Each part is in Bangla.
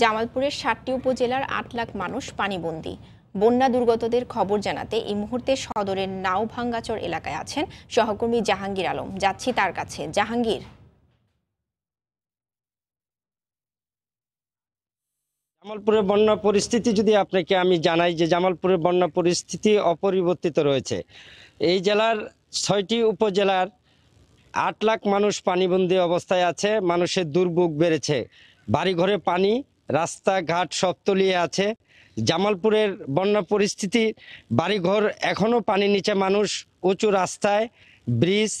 জামালপুরের ষাটটি উপজেলার আট লাখ মানুষ পানিবন্দী বন্যা দুর্গতদের খবর জানাতে এই মুহূর্তে সদরের নাও ভাঙ্গাচর এলাকায় আছেন সহকর্মী জাহাঙ্গীর আলম যাচ্ছি তার কাছে জাহাঙ্গীর জামালপুরের বন্যা পরিস্থিতি যদি আপনাকে আমি জানাই যে জামালপুরের বন্যা পরিস্থিতি অপরিবর্তিত রয়েছে এই জেলার ছয়টি উপজেলার আট লাখ মানুষ পানিবন্দী অবস্থায় আছে মানুষের দুর্ভোগ বেড়েছে বাড়িঘরে পানি রাস্তাঘাট সব তলিয়ে আছে জামালপুরের বন্যা পরিস্থিতি বাড়িঘর এখনও পানি নিচে মানুষ উঁচু রাস্তায় ব্রিজ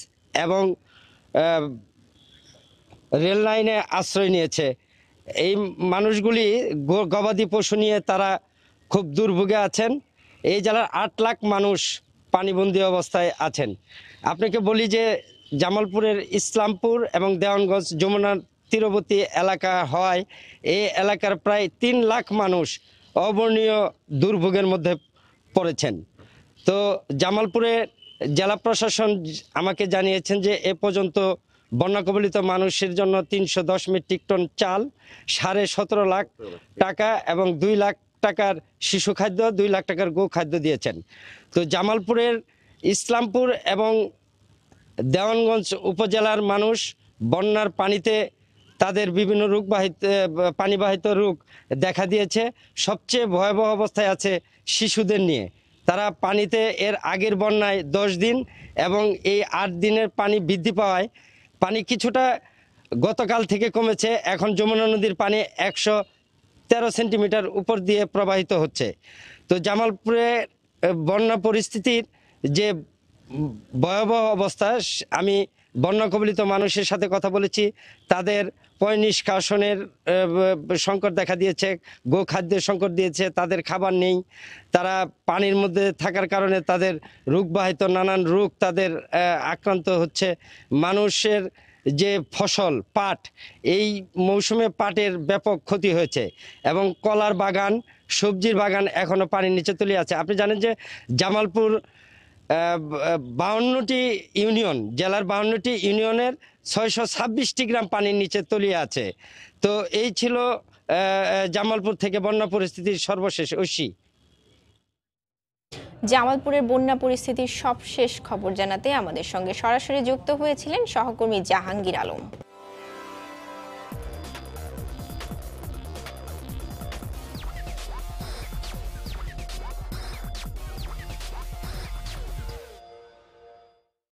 এবং রেল লাইনে আশ্রয় নিয়েছে এই মানুষগুলি গবাদি পশু নিয়ে তারা খুব দুর্ভোগে আছেন এই জেলার আট লাখ মানুষ পানিবন্দি অবস্থায় আছেন আপনাকে বলি যে জামালপুরের ইসলামপুর এবং দেওয়ানগঞ্জ যমুনা তীরবর্তী এলাকা হয় এই এলাকার প্রায় তিন লাখ মানুষ অবর্ণীয় দুর্ভোগের মধ্যে পড়েছেন তো জামালপুরে জেলা প্রশাসন আমাকে জানিয়েছেন যে এ পর্যন্ত বন্যা কবলিত মানুষের জন্য তিনশো দশ মেট্রিক টন চাল সাড়ে সতেরো লাখ টাকা এবং দুই লাখ টাকার শিশু খাদ্য দুই লাখ টাকার গো খাদ্য দিয়েছেন তো জামালপুরের ইসলামপুর এবং দেওয়ানগঞ্জ উপজেলার মানুষ বন্যার পানিতে তাদের বিভিন্ন রোগ বাহিত পানিবাহিত রোগ দেখা দিয়েছে সবচেয়ে ভয়াবহ অবস্থায় আছে শিশুদের নিয়ে তারা পানিতে এর আগের বন্যায় দশ দিন এবং এই আট দিনের পানি বৃদ্ধি পাওয়ায় পানি কিছুটা গতকাল থেকে কমেছে এখন যমুনা নদীর পানি একশো তেরো সেন্টিমিটার উপর দিয়ে প্রবাহিত হচ্ছে তো জামালপুরে বন্যা পরিস্থিতির যে ভয়াবহ অবস্থায় আমি বন্যাকবলিত মানুষের সাথে কথা বলেছি তাদের পয় নিষ্কাশনের সংকট দেখা দিয়েছে গোখাদ্যের সংকট দিয়েছে তাদের খাবার নেই তারা পানির মধ্যে থাকার কারণে তাদের রোগবাহিত নানান রোগ তাদের আক্রান্ত হচ্ছে মানুষের যে ফসল পাট এই মৌসুমে পাটের ব্যাপক ক্ষতি হয়েছে এবং কলার বাগান সবজির বাগান এখনও পানির নিচে তুলে আছে আপনি জানেন যে জামালপুর বাউন্নটি ইউনিয়ন জেলার বাউন্নটি ইউনিয়নের ছয়শো ছাব্বিশটি গ্রাম পানির নিচে তলিয়ে আছে তো এই ছিল জামালপুর থেকে বন্যা পরিস্থিতির সর্বশেষ ঐশী জামালপুরের বন্যা পরিস্থিতির সবশেষ খবর জানাতে আমাদের সঙ্গে সরাসরি যুক্ত হয়েছিলেন সহকর্মী জাহাঙ্গীর আলম